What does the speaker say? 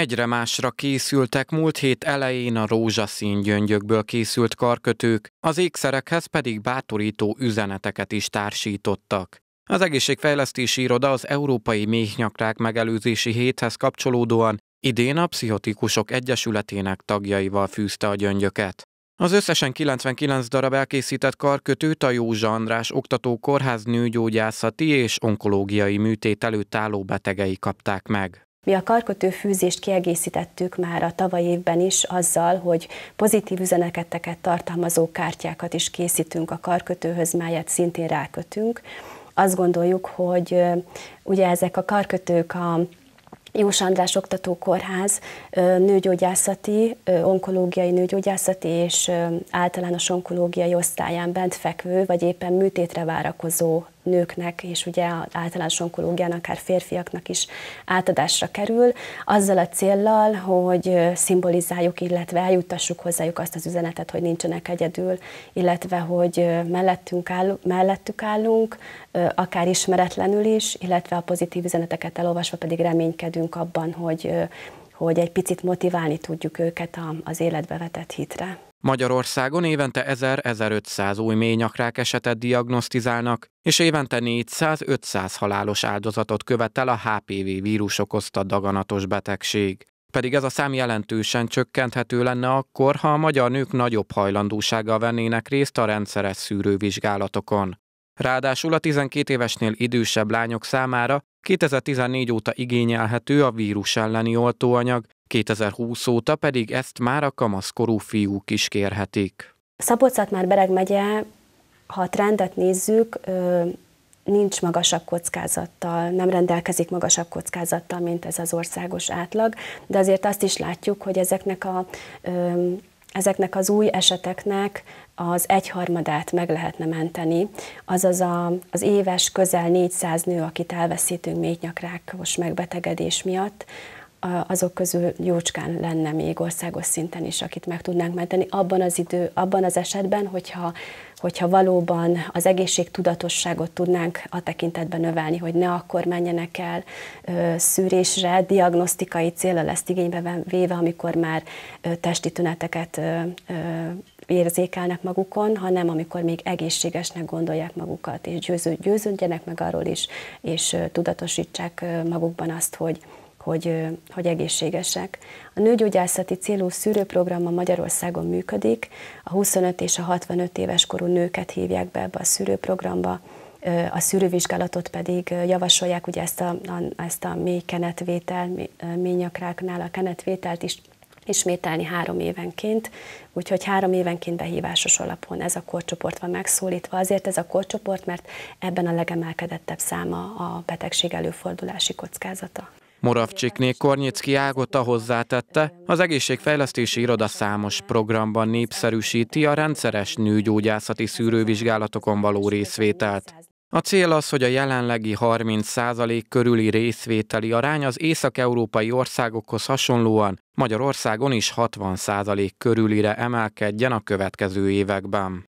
Egyre másra készültek múlt hét elején a rózsaszín gyöngyökből készült karkötők, az ékszerekhez pedig bátorító üzeneteket is társítottak. Az egészségfejlesztési iroda az Európai Méhnyakrák megelőzési héthez kapcsolódóan idén a Pszichotikusok Egyesületének tagjaival fűzte a gyöngyöket. Az összesen 99 darab elkészített karkötőt a Józsa András oktató kórház nőgyógyászati és onkológiai műtét előtt álló betegei kapták meg. Mi a karkötő fűzést kiegészítettük már a tavaly évben is azzal, hogy pozitív üzeneteket tartalmazó kártyákat is készítünk a karkötőhöz, Melyet szintén rákötünk. Azt gondoljuk, hogy ugye ezek a karkötők a Jós András Kórház nőgyógyászati, onkológiai nőgyógyászati és általános onkológiai osztályán bent fekvő, vagy éppen műtétre várakozó nőknek, és ugye általános onkológián akár férfiaknak is átadásra kerül, azzal a céllal, hogy szimbolizáljuk, illetve eljuttassuk hozzájuk azt az üzenetet, hogy nincsenek egyedül, illetve hogy mellettünk áll, mellettük állunk, akár ismeretlenül is, illetve a pozitív üzeneteket elolvasva pedig reménykedünk abban, hogy hogy egy picit motiválni tudjuk őket az életbe vetett hitre. Magyarországon évente 1000-1500 új ményakrák esetet diagnosztizálnak, és évente 400-500 halálos áldozatot követel a HPV vírus okozta daganatos betegség. Pedig ez a szám jelentősen csökkenthető lenne akkor, ha a magyar nők nagyobb hajlandósággal vennének részt a rendszeres szűrővizsgálatokon. Ráadásul a 12 évesnél idősebb lányok számára 2014 óta igényelhető a vírus elleni oltóanyag, 2020 óta pedig ezt már a kamaszkorú fiúk is kérhetik. szabolcs már Bereg megye, ha a trendet nézzük, nincs magasabb kockázattal, nem rendelkezik magasabb kockázattal, mint ez az országos átlag, de azért azt is látjuk, hogy ezeknek a ezeknek az új eseteknek az egyharmadát meg lehetne menteni, azaz a, az éves közel 400 nő, akit elveszítünk mégnyakrákos megbetegedés miatt, azok közül jócskán lenne még országos szinten is, akit meg tudnánk menteni abban az idő, abban az esetben, hogyha, hogyha valóban az egészség tudatosságot tudnánk a tekintetben növelni, hogy ne akkor menjenek el ö, szűrésre, diagnosztikai célra lesz igénybe véve, amikor már ö, testi tüneteket ö, ö, érzékelnek magukon, hanem amikor még egészségesnek gondolják magukat, és győződjenek meg arról is, és tudatosítsák magukban azt, hogy, hogy, hogy egészségesek. A nőgyógyászati célú szűrőprogram a Magyarországon működik. A 25 és a 65 éves korú nőket hívják be ebbe a szűrőprogramba, a szűrővizsgálatot pedig javasolják, ugye ezt a, a, ezt a mély kenetvétel, mély nyakráknál a kenetvételt is ismételni három évenként, úgyhogy három évenként behívásos alapon ez a korcsoport van megszólítva. Azért ez a korcsoport, mert ebben a legemelkedettebb száma a betegség előfordulási kockázata. Moravcsikné Kornyicki Ágota hozzátette, az egészségfejlesztési iroda számos programban népszerűsíti a rendszeres nőgyógyászati szűrővizsgálatokon való részvételt. A cél az, hogy a jelenlegi 30% körüli részvételi arány az észak-európai országokhoz hasonlóan Magyarországon is 60% körülire emelkedjen a következő években.